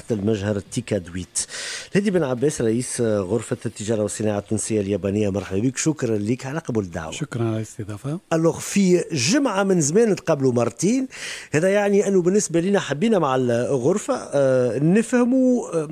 حتى المجهر تيكادويت هادي بن عباس رئيس غرفة التجارة والصناعة التونسية اليابانية مرحبا بك شكرا لك على قبول الدعوة شكرا على الاستضافة الوغ في جمعة من زمان نتقابلوا مرتين هذا يعني أنه بالنسبة لنا حبينا مع الغرفة آه، نفهموا آه،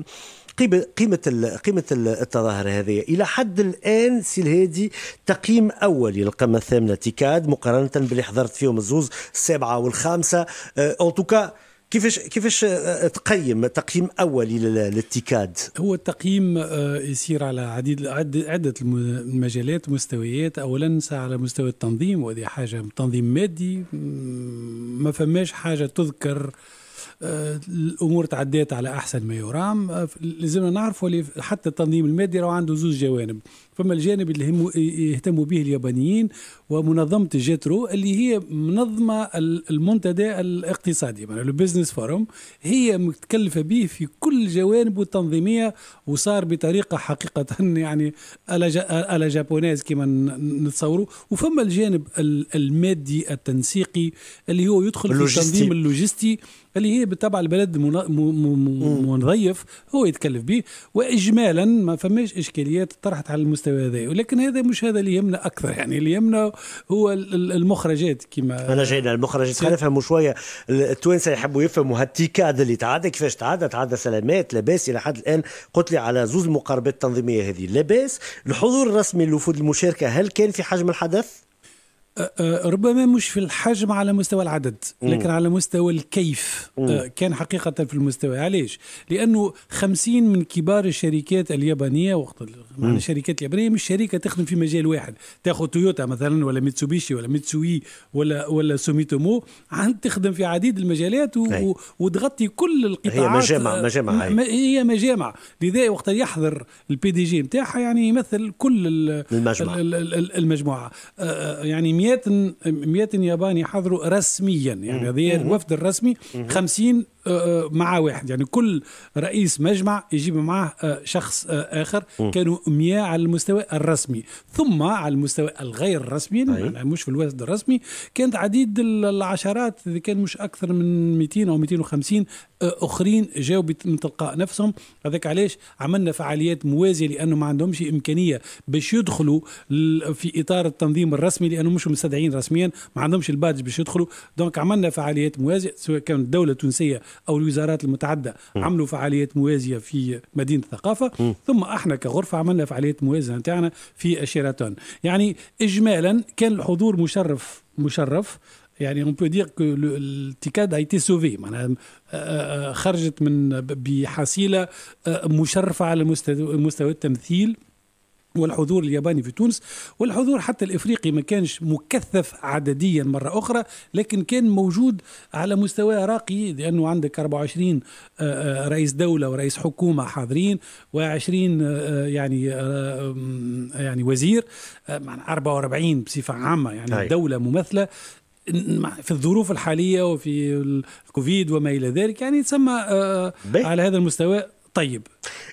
قيمة قيمة التظاهرة هذه إلى حد الآن سي الهادي تقييم أولي للقمة الثامنة تيكاد مقارنة باللي حضرت فيهم الزوز السابعة والخامسة أون آه، توكا كيفاش كيفاش آه، آه، تقيم تقييم اولي للاتكاد هو التقييم آه، يسير على عديد عده المجالات مستويات اولا على مستوى التنظيم وهذه حاجه تنظيم مادي ما فماش حاجه تذكر الامور تعدات على احسن ما يرام لازمنا نعرفوا حتى التنظيم المادي راه عنده زوج جوانب فما الجانب اللي هم يهتموا به اليابانيين ومنظمه جيترو اللي هي منظمه المنتدى الاقتصادي يعني البزنس فورم هي متكلفه به في كل جوانبه التنظيميه وصار بطريقه حقيقه يعني الا جابونيز كما نتصوروا وفما الجانب المادي التنسيقي اللي هو يدخل اللوجستي. في التنظيم اللوجستي اللي هي بالطبع البلد منظيف هو يتكلف به واجمالا ما فماش اشكاليات طرحت على المستوى المستوى هذا ولكن هذا مش هذا اللي يهمنا اكثر يعني اللي يهمنا هو المخرجات كما انا جاي المخرجات خلينا نفهموا شويه التوانسه يحبوا يفهموا هالتيكاد اللي تعاد كيفاش تعاد تعدى سلامات لاباس الى حد الان قلت لي على زوز المقاربات التنظيميه هذه لاباس الحضور الرسمي لوفود المشاركه هل كان في حجم الحدث؟ أه، أه، ربما مش في الحجم على مستوى العدد لكن على مستوى الكيف أه، كان حقيقة في المستوى علاش لأنه خمسين من كبار الشركات اليابانية وقت معنا شركات اليابانيه مش شركه تخدم في مجال واحد تاخذ تويوتا مثلا ولا ميتسوبيشي ولا ميتسوي ولا ولا سوميتومو عن تخدم في عديد المجالات و... وتغطي كل القطاعات هي مجامع مجامع هي, م... هي مجامع لذا وقت يحضر البي دي جي نتاعها يعني يمثل كل ال... المجموعه المجموعه يعني 100 100 ياباني حضروا رسميا يعني هذا الوفد الرسمي 50 آه، آه، مع واحد يعني كل رئيس مجمع يجيب معه آه، شخص اخر كانوا 100 على المستوى الرسمي ثم على المستوى الغير رسمي يعني مش في الوفد الرسمي كانت عديد العشرات كان مش اكثر من 200 او 250 اخرين جاوا من تلقاء نفسهم هذاك علاش عملنا فعاليات موازيه لانه ما عندهمش امكانيه باش يدخلوا في اطار التنظيم الرسمي لانه مش مستدعين رسميا ما عندهمش البادج باش يدخلوا دونك عملنا فعاليات موازيه سواء كانت الدوله التونسيه او الوزارات المتعده م. عملوا فعاليات موازيه في مدينه الثقافه م. ثم احنا كغرفه عملنا فعاليات موازيه نتاعنا في الشيراتون يعني اجمالا كان الحضور مشرف مشرف يعني اون بو دير كو التيكاد ايتي سوفي معناها آه، آه، خرجت من بحصيله آه، مشرفه على مستوى التمثيل والحضور الياباني في تونس والحضور حتى الافريقي ما كانش مكثف عدديا مره اخرى لكن كان موجود على مستوى راقي لانه عندك 24 رئيس دوله ورئيس حكومه حاضرين و20 يعني يعني وزير 44 بصفه عامه يعني دوله الدوله ممثله في الظروف الحاليه وفي الكوفيد وما الى ذلك يعني تسمى آه، على هذا المستوى طيب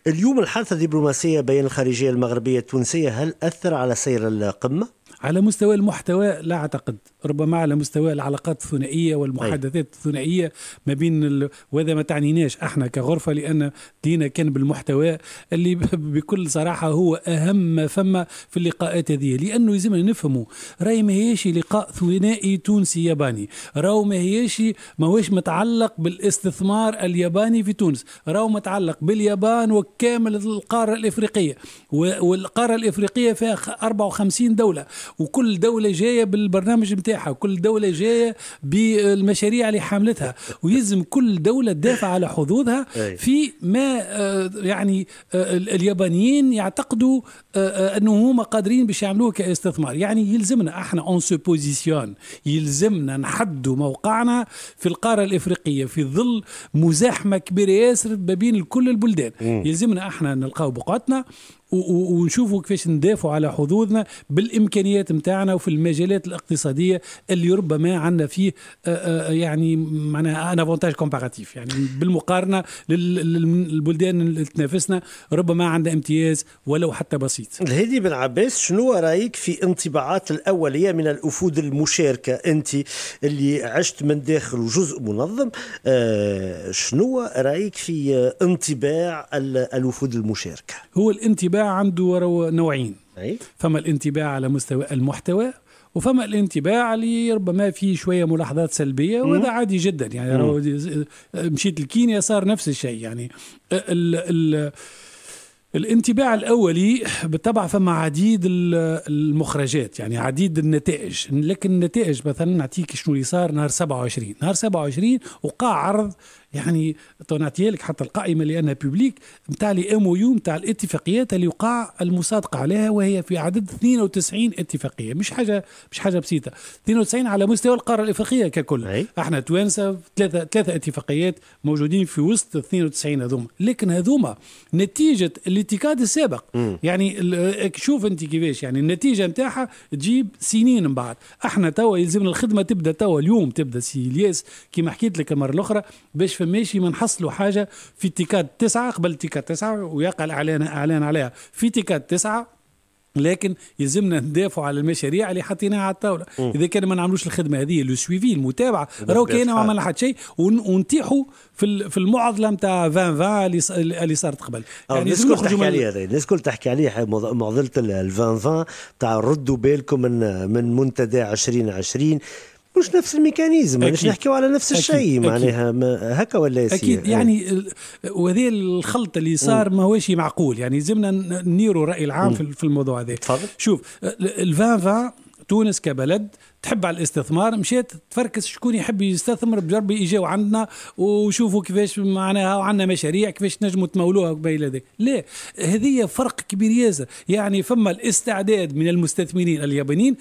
اليوم الحادثه الدبلوماسيه بين الخارجيه المغربيه التونسيه هل اثر على سير القمه؟ على مستوى المحتوى لا اعتقد ربما على مستوى العلاقات الثنائيه والمحادثات الثنائيه ما بين وهذا ما تعنيناش احنا كغرفه لان دينا كان بالمحتوى اللي بكل صراحه هو اهم ما فما في اللقاءات هذه لانه يلزمنا نفهموا راهي ما هيش لقاء ثنائي تونسي ياباني راهو ما هيش ماهوش متعلق بالاستثمار الياباني في تونس راهو متعلق باليابان وكامل القاره الافريقيه والقاره الافريقيه فيها 54 دوله وكل دوله جايه بالبرنامج نتاعها نتاعها وكل دوله جايه بالمشاريع اللي حاملتها ويلزم كل دوله تدافع على حظوظها في ما آه، يعني آه، اليابانيين يعتقدوا آه، انه هما قادرين باش يعملوه كاستثمار يعني يلزمنا احنا اون سوبوزيسيون يلزمنا نحدوا موقعنا في القاره الافريقيه في ظل مزاحمه كبيره ياسر ما بين كل البلدان يلزمنا احنا نلقاو بقعتنا ونشوفوا كيفاش ندافعوا على حظوظنا بالامكانيات نتاعنا وفي المجالات الاقتصاديه اللي ربما عندنا فيه آه، آه، يعني معناها ان افونتاج كومباراتيف يعني بالمقارنه للبلدان اللي تنافسنا ربما عندنا امتياز ولو حتى بسيط. الهدي بن عباس شنو رايك في انطباعات الاوليه من الوفود المشاركه انت اللي عشت من داخل وجزء منظم آه، شنو رايك في انطباع الوفود المشاركه؟ هو الانطباع عنده نوعين أي؟ فما الانطباع على مستوى المحتوى وفما الانطباع اللي ربما فيه شويه ملاحظات سلبيه وهذا عادي جدا يعني مشيت لكينيا صار نفس الشيء يعني الـ الـ الانطباع الاولي بالطبع فما عديد المخرجات يعني عديد النتائج لكن النتائج مثلا نعطيك شنو اللي صار نهار 27 نهار 27 وقع عرض يعني تونعطيها لك حتى القائمه لانها بيبليك نتاع الام او يو نتاع الاتفاقيات اللي وقع المصادقه عليها وهي في عدد 92 اتفاقيه مش حاجه مش حاجه بسيطه 92 على مستوى القاره الافريقيه ككل أي. احنا توانسه ثلاثه ثلاثه اتفاقيات موجودين في وسط 92 هذوما لكن هذوما نتيجه الاتكاد السابق م. يعني شوف انت كيفاش يعني النتيجه نتاعها تجيب سنين من بعد احنا توا يلزمنا الخدمه تبدا توا اليوم تبدا سي الياس كما حكيت لك المره الاخرى باش في ماشي من حصلوا حاجه في تيكات تسعه قبل تيكات تسعه ويقع الاعلان اعلان عليها في تيكات تسعه لكن يلزمنا ندافعوا على المشاريع اللي حطيناها على الطاوله اذا كان ما نعملوش الخدمه هذه لو سويفي المتابعه راهو كاينه ما عملنا حتى شيء ونتيحوا في في المعضله نتاع 20 20 اللي صارت قبل آه، يعني الناس الكل تحكي عليه الناس الكل تحكي عليه معضله ال 20 20 تاع ردوا بالكم من من منتدى 2020 مش نفس الميكانيزم مش نحكيو على نفس الشيء معناها هكا ولا يصير اكيد إيه. يعني وهذه الخلط اللي صار ماهوش معقول يعني لازمنا نيروا الراي العام في الموضوع هذا شوف الفان تونس كبلد تحب على الاستثمار مشيت تفركس شكون يحب يستثمر بجرب يجيو عندنا وشوفوا كيفاش معناها وعندنا مشاريع كيفاش نجموا تمولوها وما الى ذلك لا هذه فرق كبير ياسر يعني فما الاستعداد من المستثمرين اليابانيين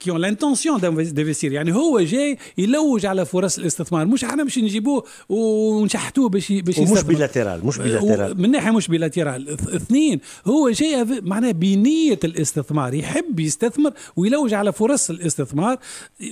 كي اون لانتونسيون دانفستير يعني هو جاي يلوج على فرص الاستثمار مش احنا مش نجيبوه ونشحتوه باش باش مش بيلاتيرال مش بيلاتيرال من ناحيه مش بيلاتيرال اثنين هو جاي معناه بنيه الاستثمار يحب يستثمر ويلوج على فرص الاستثمار الاستثمار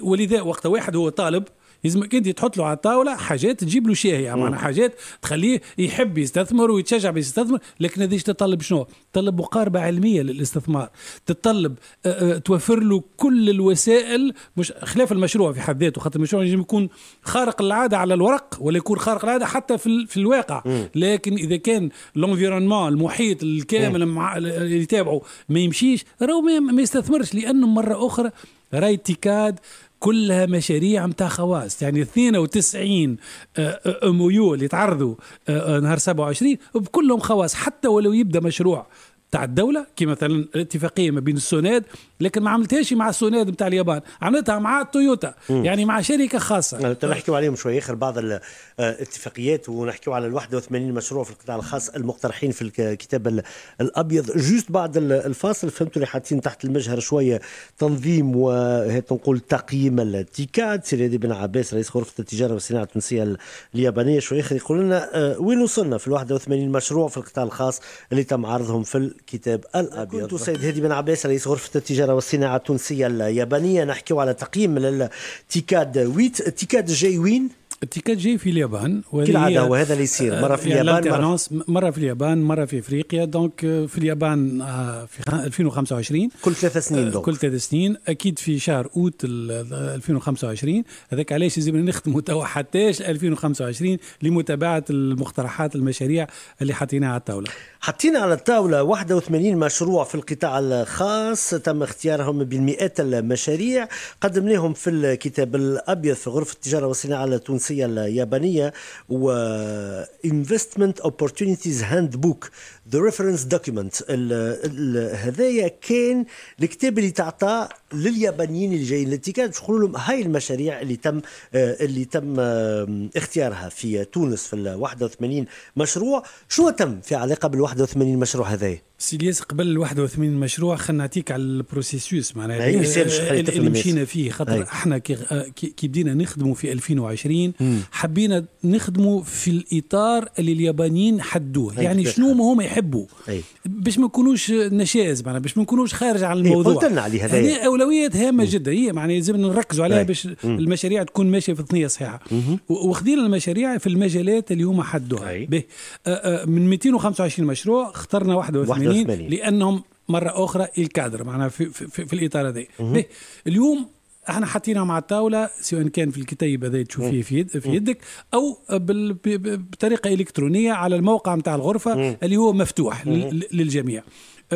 ولذا وقت واحد هو طالب يلزمك انت تحط له على الطاوله حاجات تجيب له شاهي معناها حاجات تخليه يحب يستثمر ويتشجع يستثمر لكن هذيش تطلب شنو؟ تطلب مقاربه علميه للاستثمار تطلب آه، آه، توفر له كل الوسائل مش خلاف المشروع في حد ذاته خاطر المشروع يجب يكون خارق العاده على الورق ولا يكون خارق العاده حتى في, في الواقع مم. لكن اذا كان لونفيرونمون المحيط الكامل مع اللي يتابعه ما يمشيش راهو ما يستثمرش لانه مره اخرى راي تيكاد كلها مشاريع متاع خواص يعني 92 آه، آه، آه، ميول اللي تعرضوا نهار 27 بكلهم خواص حتى ولو يبدا مشروع تاع الدوله كي مثلا الاتفاقيه ما بين السوناد لكن ما عملتهاش مع السوناد نتاع اليابان عملتها مع تويوتا يعني مع شركه خاصه نحكيو عليهم شويه اخر بعض الاتفاقيات آه، ونحكيو على ال 81 مشروع في القطاع الخاص المقترحين في الكتاب الابيض جوست بعد الفاصل فهمتوا اللي حاطين تحت المجهر شويه تنظيم نقول تقييم التيكات سيدي بن عباس رئيس غرفه التجاره والصناعه التونسيه اليابانيه شويه يقول لنا آه، وين وصلنا في ال 81 مشروع في القطاع الخاص اللي تم عرضهم في كتاب الابيض كنت سيد هادي بن عباس رئيس غرفه التجاره والصناعه التونسيه اليابانيه نحكيو على تقييم للتيكاد ويت تيكاد جاي وين؟ التيكات جاي في اليابان كالعادة وهذا اللي يصير مرة في آه، يعني اليابان مرة في, مرة في اليابان مرة في افريقيا دونك آه، في اليابان آه، في 2025 كل ثلاث سنين دونك كل ثلاث سنين اكيد في شهر اوت 2025 هذاك علاش لازم نخدموا توا حتى 2025 لمتابعة المقترحات المشاريع اللي حطيناها على الطاولة حطينا على الطاولة 81 مشروع في القطاع الخاص تم اختيارهم بالمئات المشاريع قدمناهم في الكتاب الابيض في غرفة التجارة والصناعة التونسية الشخصية اليابانية و Investment Opportunities Handbook The Reference Document هذايا كان الكتاب اللي تعطى لليابانيين اللي جايين للاتكاد باش لهم هاي المشاريع اللي تم آه، اللي تم اختيارها في تونس في ال 81 مشروع شو تم في علاقة بال 81 مشروع هذايا؟ سيلياس قبل 81 مشروع خلينا نعطيك على البروسيسوس معناها اللي مشينا فيه خاطر احنا كي بدينا نخدموا في 2020 مم. حبينا نخدموا في الاطار اللي اليابانيين حدوه يعني شنو ما هم يحبوا باش ما نكونوش نشاز معناها باش ما نكونوش خارج على الموضوع قلت لنا عليها هذه يعني اولويات هامه جدا هي معناها لازم نركزوا عليها باش المشاريع تكون ماشيه في الثنيه صحيحه وخذينا المشاريع في المجالات اللي هما حدوها من 225 مشروع اخترنا 81 الفلسطينيين لانهم مره اخرى الكادر معناها في, في, في, في الاطار هذا اليوم احنا حطينا مع الطاوله سواء كان في الكتيب هذا تشوفيه في يد في يدك او بطريقه الكترونيه على الموقع نتاع الغرفه اللي هو مفتوح للجميع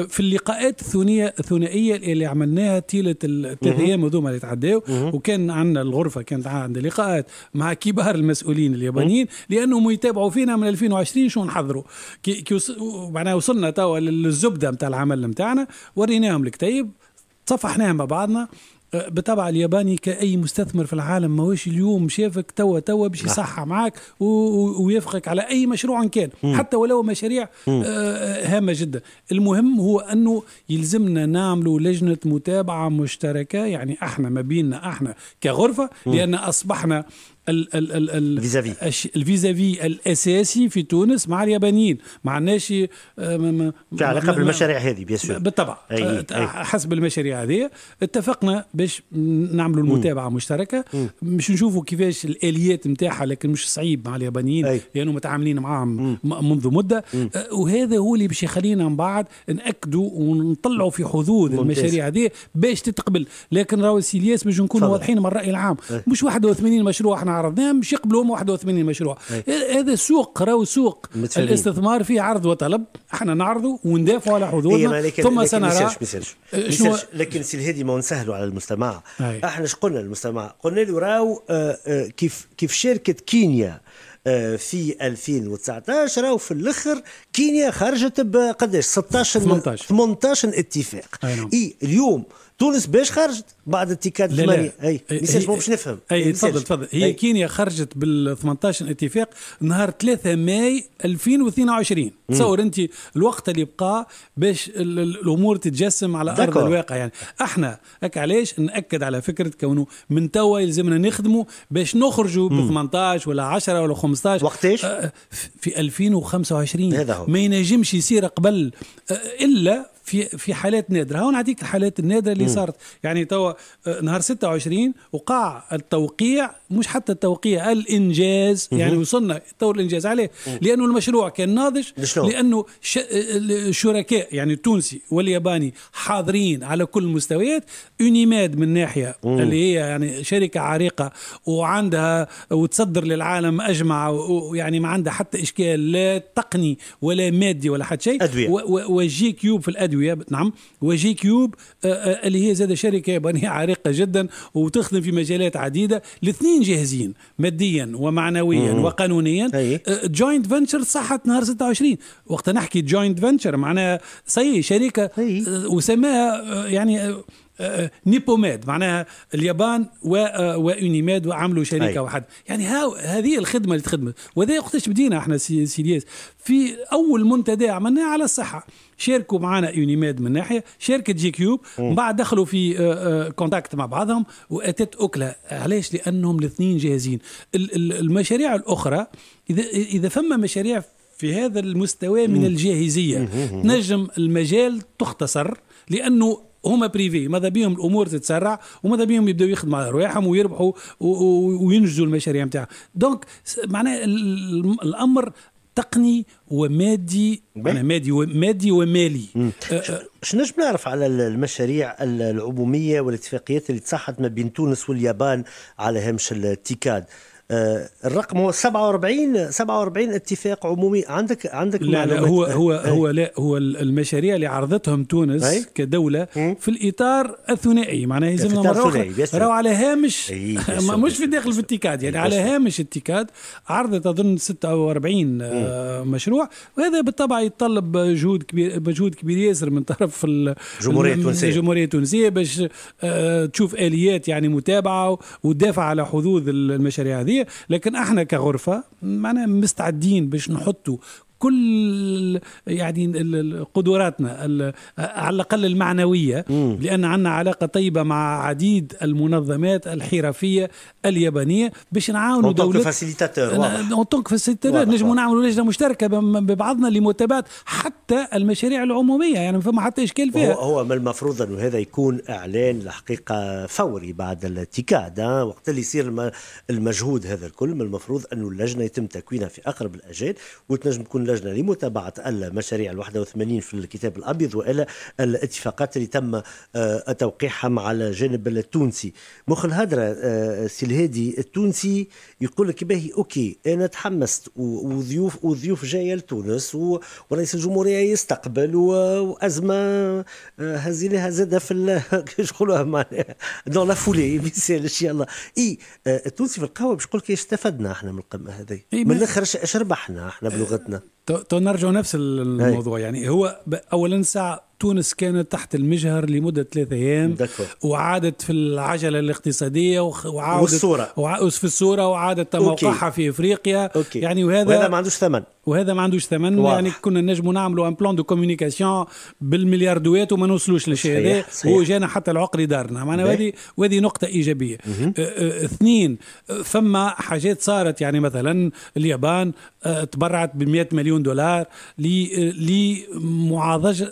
في اللقاءات الثنائيه الثنائيه اللي عملناها تيله الثلاث ايام هذوما اللي تعداو وكان عندنا الغرفه كانت عندنا لقاءات مع كبار المسؤولين اليابانيين لانهم يتابعوا فينا من 2020 شو نحضروا كي, كي معناها وصلنا توا للزبده نتاع العمل نتاعنا وريناهم الكتيب تصفحناهم مع بعضنا أه، بطبع الياباني كأي مستثمر في العالم ماهوش اليوم شافك توا توا باش نعم. يصحى معاك ويفقك على أي مشروع كان مم. حتى ولو مشاريع أه، أه، هامة جدا المهم هو أنه يلزمنا نعملوا لجنة متابعة مشتركة يعني احنا ما بيننا احنا كغرفة لأن أصبحنا الفيزافي الفيزافي الاساسي في تونس مع اليابانيين ما عندناش آه، في علاقه بالمشاريع هذه بيان بالطبع أي. أي. حسب المشاريع هذه اتفقنا باش نعملوا المتابعه م. مشتركه باش نشوفوا كيفاش الاليات نتاعها لكن مش صعيب مع اليابانيين لانهم يعني متعاملين معاهم منذ مده م. آه، وهذا هو اللي باش يخلينا من بعد ناكدوا ونطلعوا في حظوظ المشاريع هذه باش تتقبل لكن راهو سي الياس باش نكونوا واضحين من الراي العام أي. مش 81 مشروع احنا عرضناه نعم، مش يقبلوهم 81 مشروع إيه. إيه، هذا سوق راهو سوق متفلين. الاستثمار فيه عرض وطلب احنا نعرضه وندافعوا على حضورنا إيه ثم لكن سنرى مسيرش مسيرش. آه، مسيرش. لكن سي الهادي ما نسهلوا على المستمع هي. احنا قلنا للمستمع قلنا له راهو آه، آه، كيف كيف شركه كينيا في 2019 راهو في الاخر كينيا خرجت بقداش 16 18 18 اتفاق اي نعم. اليوم تونس باش خرجت بعد اتكاد لا لا. اي ما باش نفهم اي تفضل تفضل هي كينيا خرجت بال 18 اتفاق نهار 3 ماي 2022 تصور انت الوقت اللي بقى باش الامور تتجسم على ارض الواقع يعني احنا هك علاش ناكد على فكره كونه من توا يلزمنا نخدموا باش نخرجوا ب 18 ولا 10 ولا 15 وقتاش؟ آه، في 2025 هذا هو ما ينجمش يصير قبل آه، الا في في حالات نادره هون نعطيك الحالات النادره اللي اللي صارت يعني توا آه، نهار 26 وقع التوقيع مش حتى التوقيع الانجاز يعني وصلنا تو الانجاز عليه لانه المشروع كان ناضج لانه آه، الشركاء يعني التونسي والياباني حاضرين على كل المستويات اونيماد من ناحيه اللي هي يعني شركه عريقه وعندها وتصدر للعالم اجمع ويعني ما عندها حتى اشكال لا تقني ولا مادي ولا حتى شيء أدوية. وجي كيوب في الادويه نعم وجي كيوب آآ آه، آآ اللي هي زاد شركه يابانيه عريقه جدا وتخدم في مجالات عديده الاثنين جاهزين ماديا ومعنويا مم. وقانونيا جوينت فنتشر صحت نهار 26 وقت نحكي جوينت فنتشر معناها سي شركه أه، وسماها أه، يعني أه، نيبوماد معناها اليابان وأونيماد آه، وعملوا شركه واحد يعني هذه الخدمه اللي تخدمت وذا وقتاش بدينا احنا سيدياس في اول منتدى عملناه على الصحه شاركوا معنا يونيميد من ناحيه شركه جي كيوب من بعد دخلوا في آه، آه، كونتاكت مع بعضهم واتت اوكلا علاش لانهم الاثنين جاهزين المشاريع الاخرى اذا اذا فما مشاريع في هذا المستوى من الجاهزيه نجم المجال تختصر لانه هما بريفي ماذا بيهم الامور تتسرع وماذا بيهم يبداو يخدموا على رواحهم ويربحوا وينجزوا المشاريع نتاعهم دونك معناها الامر تقني ومادي أنا مادي ومادي ومالي أه، أه. شنو نجم نعرف على المشاريع العموميه والاتفاقيات اللي تصحت ما بين تونس واليابان على هامش التيكاد آه، الرقم هو 47 47 اتفاق عمومي عندك عندك لا, لا هو هو أي. هو لا هو المشاريع اللي عرضتهم تونس أي. كدوله إيه. في الاطار الثنائي معناها يلزمنا مره راهو على هامش إيه، مش في داخل في اتكاد يعني إيه، على هامش اتكاد عرضت اظن 46 آه مشروع وهذا بالطبع يتطلب جهود كبير مجهود كبير ياسر من طرف الجمهوريه التونسيه الجمهوريه التونسيه باش آه تشوف اليات يعني متابعه وتدافع على حظوظ المشاريع هذه لكن احنا كغرفه معنا مستعدين باش نحطوا كل يعني قدراتنا على الاقل المعنويه مم. لان عندنا علاقه طيبه مع عديد المنظمات الحرفيه اليابانيه باش نعاونوا دولة فاسيليتاتور اونطونك فاسيليتاتور نجموا نعملوا لجنه مشتركه ببعضنا لمتابعه حتى المشاريع العموميه يعني فما حتى اشكال فيها هو, هو من المفروض انه هذا يكون اعلان الحقيقه فوري بعد الاتكاد وقت اللي يصير المجهود هذا الكل من المفروض انه اللجنه يتم تكوينها في اقرب الاجال وتنجم تكون لجنه لمتابعه المشاريع ال81 في الكتاب الابيض وإلى الاتفاقات اللي تم آه، توقيعها مع الجانب التونسي مخ الهدره آه، سي الهادي التونسي يقول لك باهي اوكي انا تحمست وضيوف وضيوف جايه لتونس ورئيس الجمهوريه يستقبل وازمه آه، هزيناها زاده في شغلها معناها دون لا فولي ان شاء الله اي التونسي في القهوه باش يقول لك إيه، استفدنا احنا من القمه هذه من الاخر اش ربحنا احنا بلغتنا تو نرجع نفس الموضوع هي. يعني هو اولا الساعه تونس كانت تحت المجهر لمدة ثلاثة أيام دكتور. وعادت في العجلة الاقتصادية وعادت والصورة وع... في الصورة وعادت موقعها في إفريقيا أوكي. يعني وهذا وهذا ما عندوش ثمن وهذا ما عندوش ثمن واضح. يعني كنا نجموا نعملوا ان بلان دو كوميونيكاسيون بالملياردوات وما نوصلوش للشيء هذا هو جانا حتى العقري دارنا معناها وهذه وهذه نقطة إيجابية أه،, اه اثنين فما حاجات صارت يعني مثلا اليابان أه، تبرعت ب 100 مليون دولار لمعالجة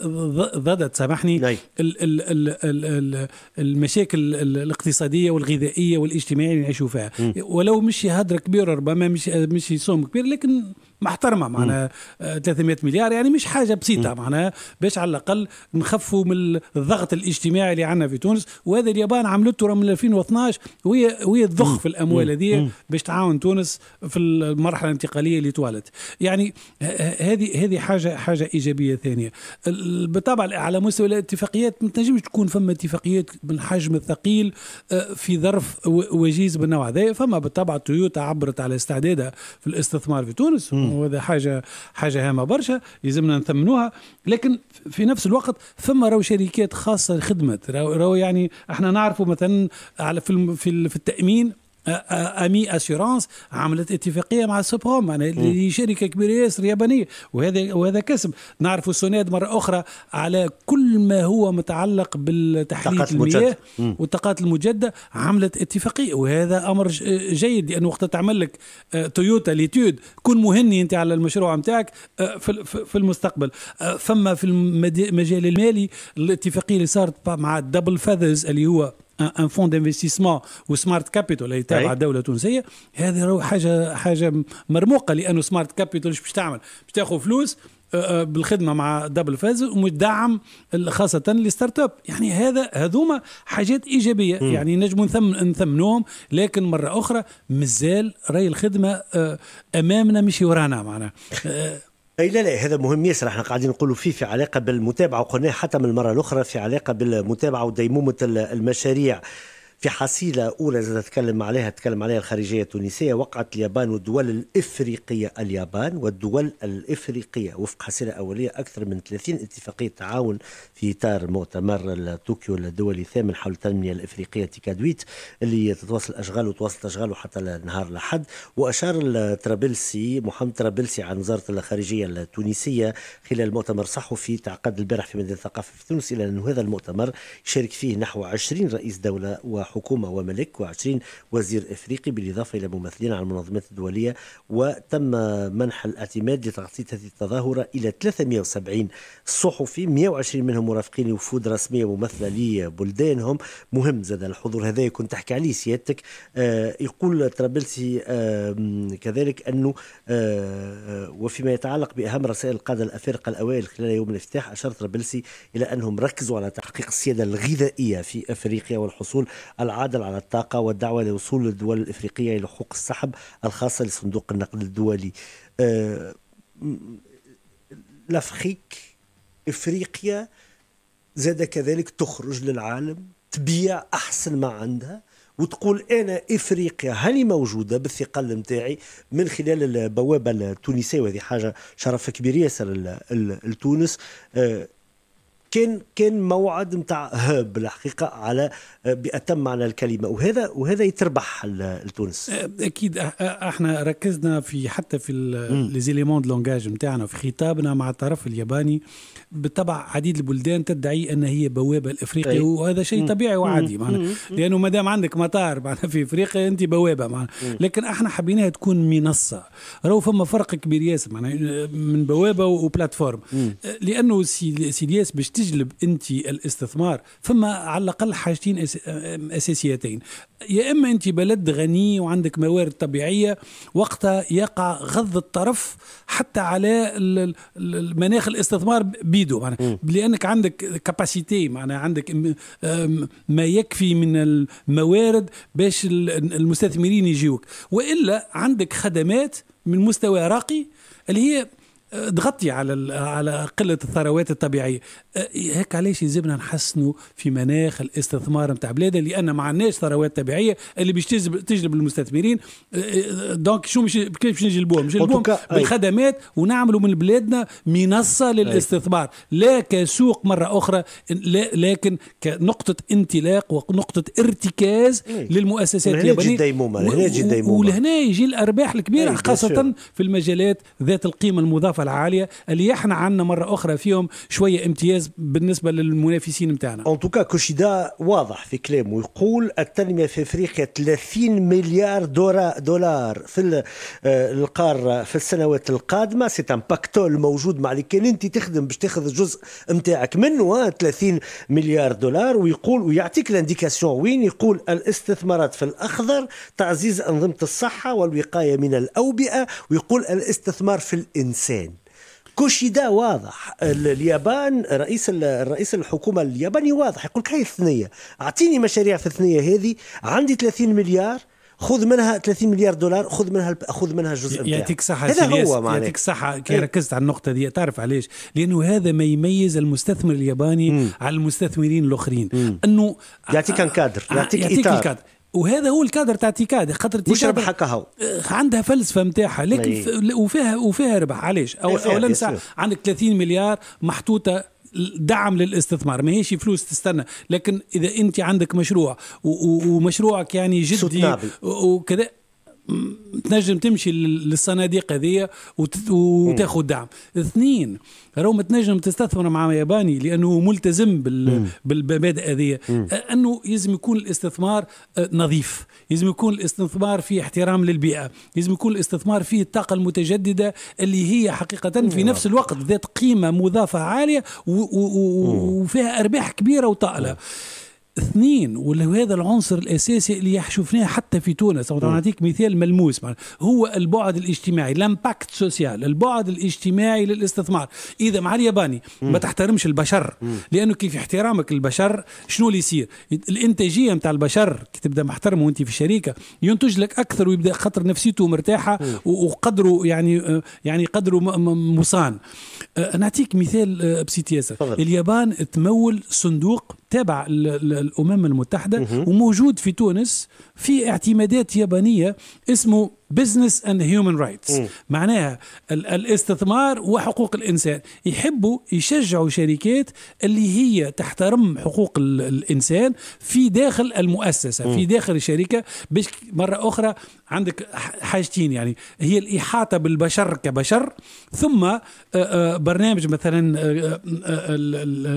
ضدت سامحني نعم. ال ال ال المشاكل الاقتصاديه والغذائيه والاجتماعيه اللي نعيشوا فيها ولو مش هدره كبيره ربما مش مش سوم كبير لكن محترمه معناها 300 آه، مليار يعني مش حاجه بسيطه معناها باش على الاقل نخفوا من الضغط الاجتماعي اللي عندنا في تونس وهذا اليابان عملته من 2012 وهي وهي تضخ في الاموال هذه باش تعاون تونس في المرحله الانتقاليه اللي توالت يعني آه، آه، هذه هذه حاجه حاجه ايجابيه ثانيه بالطبع على مستوى الاتفاقيات ما تنجمش تكون فما اتفاقيات بالحجم الثقيل في ظرف وجيز بالنوع هذا فما بالطبع تويوتا عبرت على استعدادها في الاستثمار في تونس وهذا حاجه حاجه هامه برشا يلزمنا نثمنوها لكن في نفس الوقت ثم راهو شركات خاصه خدمت راهو يعني احنا نعرفوا مثلا في في التامين امي اسيورانس عملت اتفاقيه مع سوبروم يعني اللي شركه كبيره ياسر يابانيه وهذا وهذا كسب نعرفوا سوناد مره اخرى على كل ما هو متعلق بالتحليل المياه والطاقات المجدده عملت اتفاقيه وهذا امر جيد لانه وقت تعمل لك تويوتا ليتود كن مهني انت على المشروع نتاعك في المستقبل فما في المجال المالي الاتفاقيه اللي صارت مع دبل فاذرز اللي هو ان فون دانفستيسمون وسمارت كابيتال اللي تابعه الدوله التونسيه هذه حاجه حاجه مرموقه لانه سمارت كابيتال ايش باش تعمل؟ باش تاخذ فلوس آه، آه، بالخدمه مع دبل فاز ومدعم خاصه الستارت اب يعني هذا هذوما حاجات ايجابيه م. يعني نجم نثمنوهم لكن مره اخرى مازال راي الخدمه آه، امامنا مش ورانا معناها اي لا لا هذا مهم ياسر احنا قاعدين نقولوا فيه في علاقه بالمتابعه وقلناه حتى من المره الاخرى في علاقه بالمتابعه وديمومه المشاريع في حصيلة أولى إذا تتكلم عليها تتكلم عليها الخارجية التونسية وقعت اليابان والدول الإفريقية اليابان والدول الإفريقية وفق حصيلة أولية أكثر من 30 اتفاقية تعاون في إطار مؤتمر طوكيو الدولي الثامن حول التنمية الإفريقية تيكادويت اللي تتواصل أشغاله وتواصل أشغاله حتى نهار الأحد وأشار الترابلسي محمد ترابلسي عن وزارة الخارجية التونسية خلال مؤتمر صحفي تعقد البارح في مدينة الثقافة في تونس إلى أن هذا المؤتمر يشارك فيه نحو 20 رئيس دولة و حكومة وملك و20 وزير إفريقي بالإضافة إلى ممثلين عن المنظمات الدولية وتم منح الاعتماد لتغطية هذه التظاهرة إلى 370 صحفي 120 منهم مرافقين وفود رسمية ممثلة لبلدانهم مهم زاد الحضور هذا يكون تحكي عليه سيادتك آه يقول طرابلسي آه كذلك أنه آه وفيما يتعلق بأهم رسائل القادة الأفارقة الأوائل خلال يوم الافتتاح أشار طرابلسي إلى أنهم ركزوا على تحقيق السيادة الغذائية في أفريقيا والحصول العادل على الطاقة والدعوة لوصول الدول الإفريقية إلى حقوق السحب الخاصة لصندوق النقد الدولي آه، لافريك إفريقيا زاد كذلك تخرج للعالم تبيع أحسن ما عندها وتقول انا افريقيا هاني موجوده بالثقل نتاعي من خلال البوابه التونسيه وهذه حاجه شرف كبير ياسر لتونس آه، كان كان موعد نتاع هاب الحقيقه على آه، باتم معنى الكلمه وهذا وهذا يتربح لتونس آه، اكيد احنا ركزنا في حتى في ليزيليمون دو لونجاج نتاعنا في خطابنا مع الطرف الياباني بالطبع عديد البلدان تدعي ان هي بوابه لافريقيا وهذا شيء طبيعي وعادي معنا لانه ما دام عندك مطار معنا في افريقيا انت بوابه معنا لكن احنا حبيناها تكون منصه راهو فما فرق كبير ياسر معنا آه، من بوابه وبلاتفورم لانه سي الياس باش تجلب انت الاستثمار فما على الاقل حاجتين اساسيتين يا اما انت بلد غني وعندك موارد طبيعيه وقتها يقع غض الطرف حتى على المناخ الاستثمار بيده معنا. لانك عندك كاباسيتي معنا عندك ما يكفي من الموارد باش المستثمرين يجيوك والا عندك خدمات من مستوى راقي اللي هي تغطي على على قله الثروات الطبيعيه أه، هيك علاش يلزمنا نحسنوا في مناخ الاستثمار نتاع بلادنا لان ما عندناش ثروات طبيعيه اللي باش تجلب المستثمرين أه، أه، دونك شو مش كيف باش نجلبوهم نجلبوهم بالخدمات ونعملوا من بلادنا منصه للاستثمار لا كسوق مره اخرى لكن كنقطه انطلاق ونقطه ارتكاز للمؤسسات اليابانيه الديمومه هنا يجي الديمومه ولهنا يجي الارباح الكبيره خاصه في المجالات ذات القيمه المضافه العاليه اللي احنا عندنا مره اخرى فيهم شويه امتياز بالنسبه للمنافسين نتاعنا ان توكا كوشيدا واضح في كلامه يقول التنميه في افريقيا 30 مليار دولار في آه، القاره في السنوات القادمه سي ان باكتول موجود مع اللي كان انت تخدم باش تاخذ الجزء نتاعك منه 30 مليار دولار ويقول ويعطيك الانديكاسيون وين يقول الاستثمارات في الاخضر تعزيز انظمه الصحه والوقايه من الاوبئه ويقول الاستثمار في الانسان كوشيدا واضح اليابان رئيس رئيس الحكومه الياباني واضح يقول لك هاي الثنيه اعطيني مشاريع في الثنيه هذه عندي 30 مليار خذ منها 30 مليار دولار خذ منها خذ منها جزء يعطيك صحة هذا هو معناه يعطيك صحة إيه. كي ركزت على النقطة دي تعرف علاش لأنه هذا ما يميز المستثمر الياباني مم. على المستثمرين الآخرين أنه يعطيك كادر آه، يعطيك, يعطيك إطار الكادر وهذا هو الكادر تاع تيكاد خاطر مش ربح هكا آه، عندها فلسفه نتاعها لكن وفيها وفيها ربح علاش اولا عندك 30 مليار محطوطه دعم للاستثمار ماهيش فلوس تستنى لكن اذا انت عندك مشروع ومشروعك يعني جدي وكذا تنجم تمشي للصناديق هذه وتاخذ دعم اثنين راهو تنجم تستثمر مع ياباني لانه ملتزم بالمبادئ هذه انه لازم يكون الاستثمار نظيف لازم يكون الاستثمار في احترام للبيئه لازم يكون الاستثمار في الطاقه المتجدده اللي هي حقيقه في نفس الوقت ذات قيمه مضافه عاليه وفيها ارباح كبيره وطائله اثنين وهذا هذا العنصر الاساسي اللي شفناه حتى في تونس نعطيك مثال ملموس هو البعد الاجتماعي لامباكت سوسيال البعد الاجتماعي للاستثمار اذا مع الياباني ما تحترمش البشر لانه كيف احترامك للبشر شنو اللي يصير الانتاجيه نتاع البشر كي تبدا محترمه وانت في شركه ينتج لك اكثر ويبدا خاطر نفسيته مرتاحه وقدره يعني يعني قدره مصان أه، نعطيك مثال أه، بسيط ياسر اليابان تمول صندوق تابع الامم المتحده وموجود في تونس في اعتمادات يابانيه اسمه بزنس اند هيومن رايتس معناها الاستثمار وحقوق الانسان يحبوا يشجعوا شركات اللي هي تحترم حقوق الانسان في داخل المؤسسه م. في داخل الشركه باش مره اخرى عندك حاجتين يعني هي الاحاطه بالبشر كبشر ثم آه، آه، برنامج مثلا آه،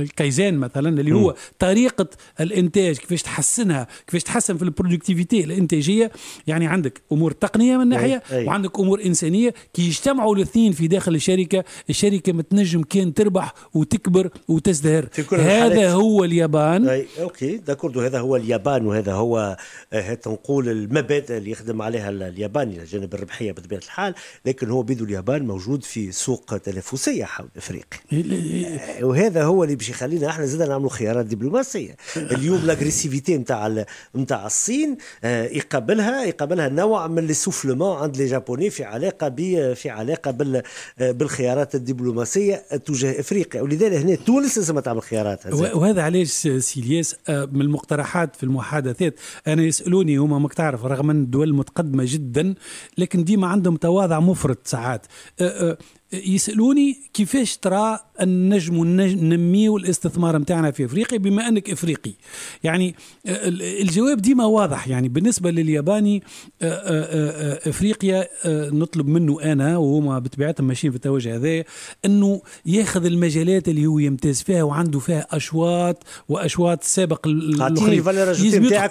الكيزان مثلا اللي هو م. طريقه الانتاج كيفاش تحسنها كيفاش تحسن في البرودكتيفيتي الانتاجيه يعني عندك امور تقنيه من ناحيه أي. وعندك امور انسانيه كي يجتمعوا الاثنين في داخل الشركه الشركه متنجم كان تربح وتكبر وتزدهر هذا هو اليابان أي. اوكي داكورد هذا هو اليابان وهذا هو آه، تنقول المبادئ اللي يخدم عليها الياباني جانب الربحيه بطبيعه الحال لكن هو بيدو اليابان موجود في سوق تنافسيه حول افريقيا آه، وهذا هو اللي باش يخلينا احنا زاد نعملوا خيارات دبلوماسيه اليوم لاغريسيفيتي نتاع نتاع الصين آه، يقابلها يقابلها نوع من السفل سامبلومون عند لي جابوني في علاقه في علاقه بال بالخيارات الدبلوماسيه تجاه افريقيا ولذلك هنا تونس لازم تعمل خيارات وهذا علاش سيلياس آه، من المقترحات في المحادثات انا يسالوني هما ماك تعرف رغم ان الدول متقدمه جدا لكن ديما عندهم تواضع مفرط ساعات آه، آه، يسالوني كيفاش ترى ان نجم ننميو الاستثمار نتاعنا في افريقيا بما انك افريقي يعني آه، الجواب ديما واضح يعني بالنسبه للياباني آه، آه، افريقيا نطلب منه انا وهما بطبيعتهم ماشيين في التوجه هذا انه ياخذ المجالات اللي هو يمتاز فيها وعنده فيها اشواط واشواط سابق يدخل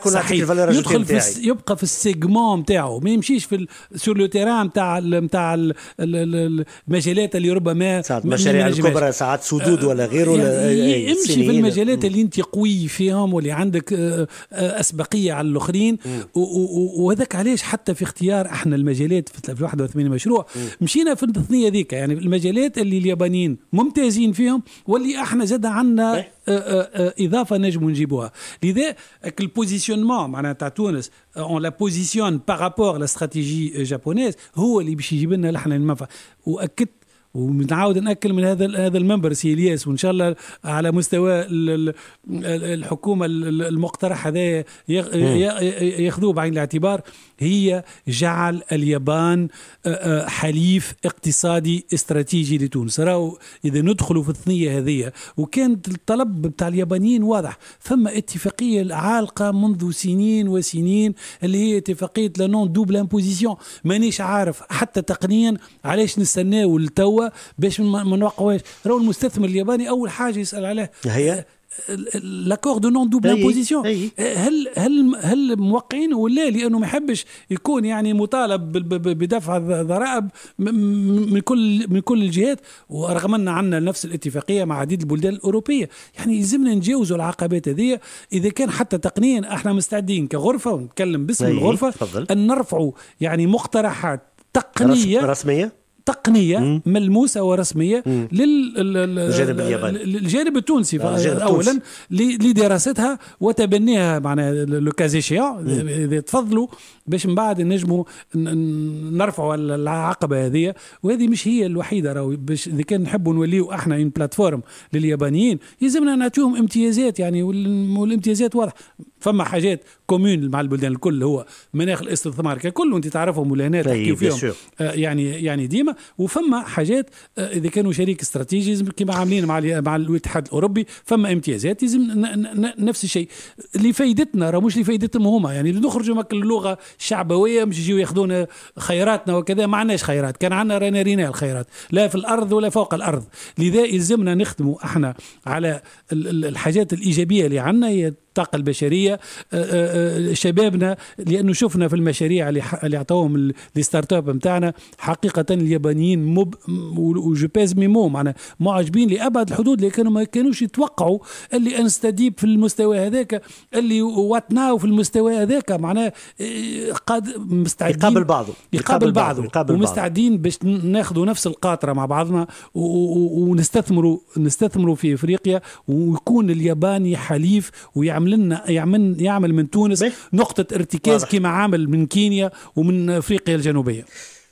في يبقى في السيجمون نتاعو ما يمشيش في سور لو تيران نتاع نتاع المجالات اللي ربما المشاريع الكبرى ساعات سدود ولا غيره يعني امشي في المجالات اللي انت قوي فيهم واللي عندك آه، آه، اسبقيه على الاخرين وهذاك علاش حتى في اختيار احنا المجالات في 81 مشروع مشينا في الثنيه ذيك يعني المجالات اللي اليابانيين ممتازين فيهم واللي احنا زاد عندنا إيه. آه، اضافه نجم نجيبوها لذا البوزيسيونمون معناها تاع تونس اون لا بوزيسيون بارابور لا استراتيجي جابونيز هو اللي باش يجيب لنا احنا المنفعه واكدت ونعاود ناكل من هذا هذا المنبر سي الياس وان شاء الله على مستوى الحكومه المقترح هذا ياخذوه بعين الاعتبار هي جعل اليابان آه، آه، حليف اقتصادي استراتيجي لتونس راهو اذا ندخلوا في الثنيه هذه وكان الطلب بتاع اليابانيين واضح فما اتفاقيه عالقه منذ سنين وسنين اللي هي اتفاقيه لا نون دوبل امبوزيسيون مانيش عارف حتى تقنيا علاش نستناو لتوا باش ما نوقعوهاش راهو المستثمر الياباني اول حاجه يسال عليه هي لاكور دو نون دوبل امبوزيسيون هل هل هل موقعين ولا لانه ما يحبش يكون يعني مطالب بدفع ضرائب من كل من كل الجهات ورغم ان عندنا نفس الاتفاقيه مع عديد البلدان الاوروبيه يعني يلزمنا نتجاوزوا العقبات هذه اذا كان حتى تقنيا احنا مستعدين كغرفه ونتكلم باسم الغرفه ان نرفعوا يعني مقترحات تقنيه رسميه تقنيه مم. ملموسه ورسميه للجانب الياباني للجانب التونسي اولا لدراستها وتبنيها معناها لو اذا تفضلوا باش من بعد نجموا نرفعوا العقبه هذه وهذه مش هي الوحيده راهو باش اذا كان نحبوا نوليو احنا اون بلاتفورم لليابانيين يلزمنا نعطيهم امتيازات يعني والامتيازات واضح فما حاجات كومون مع البلدان الكل هو مناخ الاستثمار ككل وانت تعرفهم ولا هنا طيب، فيهم آه، يعني يعني ديما وفما حاجات آه، اذا كانوا شريك استراتيجي لازم كما عاملين مع مع الاتحاد الاوروبي فما امتيازات لازم نفس الشيء اللي فايدتنا راه مش اللي فايدتهم هما يعني نخرجوا من اللغه الشعبويه مش يجيو ياخذونا خيراتنا وكذا ما عندناش خيرات كان عندنا رانا رينا الخيرات لا في الارض ولا فوق الارض لذا يلزمنا نخدموا احنا على الحاجات الايجابيه اللي عندنا هي الطاقة البشرية آه، آه، آه، شبابنا لأنه شفنا في المشاريع اللي عطاوهم الستارت اب نتاعنا حقيقة اليابانيين مب وجو ميمو معنا معجبين لأبعد الحدود لكنهم ما كانوش يتوقعوا اللي انستديب في المستوى هذاك اللي وات ناو في المستوى هذاك معناه قد مستعدين يقابل بعضه يقابل بعضه ومستعدين باش ناخذوا نفس القاطرة مع بعضنا ونستثمروا نستثمروا في افريقيا ويكون الياباني حليف ويعمل يعمل لنا يعمل يعمل من تونس نقطه ارتكاز كما عامل من كينيا ومن افريقيا الجنوبيه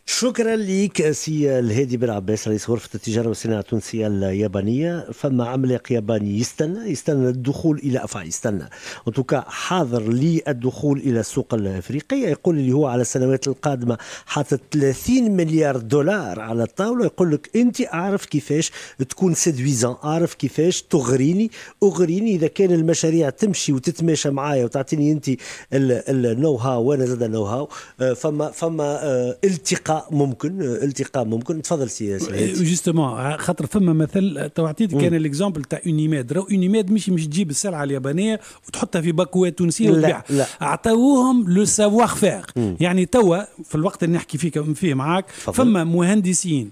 شكرا لك سي الهادي بن عباس رئيس غرفة التجارة والصناعة التونسية اليابانية فما عملاق ياباني يستنى يستنى الدخول إلى أفا يستنى وتوكا حاضر للدخول إلى السوق الأفريقية يقول اللي هو على السنوات القادمة حاطط 30 مليار دولار على الطاولة يقول لك أنت أعرف كيفاش تكون سيدويزان أعرف كيفاش تغريني أغريني إذا كان المشاريع تمشي وتتماشى معايا وتعطيني أنت النو هاو وأنا زاد النو آه، هاو فما فما آه، التقاء ممكن التقاء ممكن تفضل سي سعيد جوستومون خاطر فما مثل تو عطيتك انا ليكزومبل تاع اونيماد راه اونيماد مش مش تجيب السلعه اليابانيه وتحطها في باكوات تونسيه وتبيعها عطاوهم لو سافوار فير يعني توا في الوقت اللي نحكي فيه فيه معاك فما مهندسين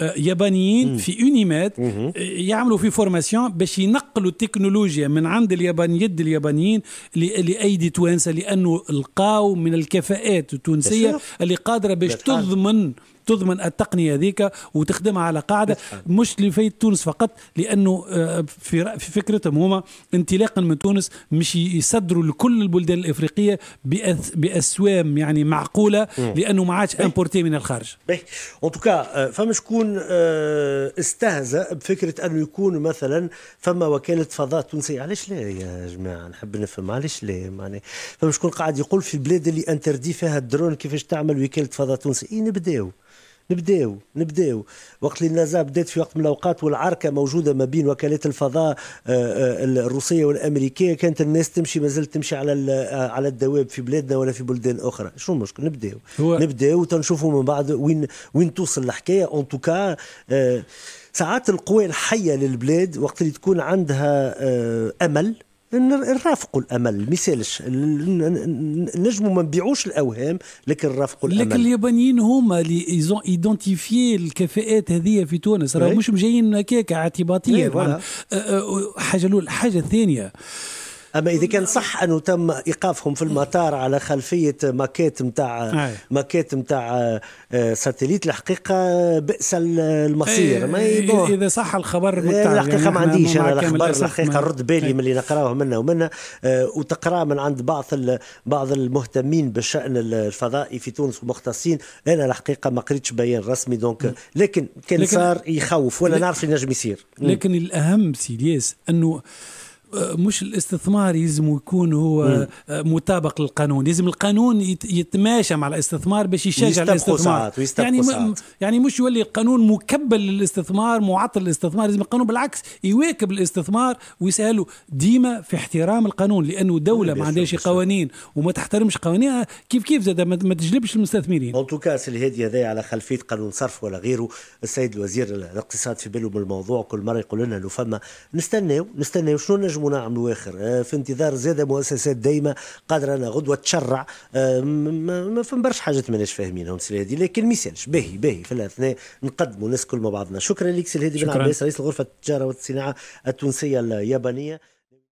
آه، يابانيين في اونيمات آه، يعملوا في فورماسيون باش ينقلوا التكنولوجيا من عند اليابان يد اليابانيين لايدي توانسه لانه لقاو من الكفاءات التونسيه اللي قادره باش تضمن تضمن التقنية ذيك وتخدمها على قاعدة مش لفي تونس فقط لأنه آه، في فكرتهم هما انطلاقا من تونس مش يصدروا لكل البلدان الإفريقية بأسوام يعني معقولة لأنه ما عادش امبورتي من الخارج باهي ان توكا فما شكون استهزأ بفكرة أنه يكون مثلا فما وكالة فضاء تونسية علاش لا يا جماعة نحب نفهم علاش لا يعني فما شكون قاعد يقول في البلاد اللي انتردي فيها الدرون كيفاش تعمل وكالة فضاء تونسية إيه نبداو نبداو نبداو وقت اللي النزاع بدات في وقت من الاوقات والعركه موجوده ما بين وكالات الفضاء آه، آه، الروسيه والامريكيه كانت الناس تمشي ما زالت تمشي على آه، على الدواب في بلادنا ولا في بلدان اخرى شو المشكل نبداو نبداو تنشوفوا من بعد وين وين توصل الحكايه اون توكا ساعات القوى الحيه للبلاد وقت اللي تكون عندها امل نرافقوا الامل ما يسالش نجموا ما نبيعوش الاوهام لكن نرافقوا الامل لكن اليابانيين هما اللي ايزون ايدونتيفي الكفاءات هذه في تونس راه مش جايين هكاك اعتباطيا آه، آه، حاجه الاولى الحاجه الثانيه اما اذا كان صح انه تم ايقافهم في المطار على خلفيه ماكيت نتاع ماكيت نتاع آه، ساتليت الحقيقه بئس المصير إيه، ما إيه، اذا صح الخبر يعني الحقيقه يعني ما عنديش انا الاخبار الحقيقه رد بالي من اللي نقراوه منا ومنا آه، وتقرا من عند بعض بعض المهتمين بالشان الفضائي في تونس ومختصين انا الحقيقه ما قريتش بيان رسمي دونك لكن كان صار يخوف ولا نعرف اللي نجم يصير لكن الاهم سي انه مش الاستثمار يلزم يكون هو مطابق للقانون لازم القانون يتماشى مع الاستثمار باش يشجع الاستثمار ساعت يعني ساعت. يعني مش يولي القانون مكبل للاستثمار معطل للاستثمار لازم القانون بالعكس يواكب الاستثمار ويساله ديما في احترام القانون لانه دوله ما عندهاش قوانين وما تحترمش قوانينها كيف كيف زاد ما تجلبش المستثمرين اون كاس الهادي هذا على خلفيه قانون صرف ولا غيره السيد الوزير الاقتصاد في باله بالموضوع كل مره يقول لنا لو فما نستناو نستناو شنو نجم لازمنا نعمل واخر في انتظار زادة مؤسسات دايمة قادرة أنا غدوة تشرع آه، ما فهم برشا حاجات ماناش فاهمينهم سي الهادي لكن ميسالش باهي باهي في الاثناء نقدموا الناس كل مع بعضنا شكرا لك سي الهادي بن عباس رئيس الغرفة التجارة والصناعة التونسية اليابانية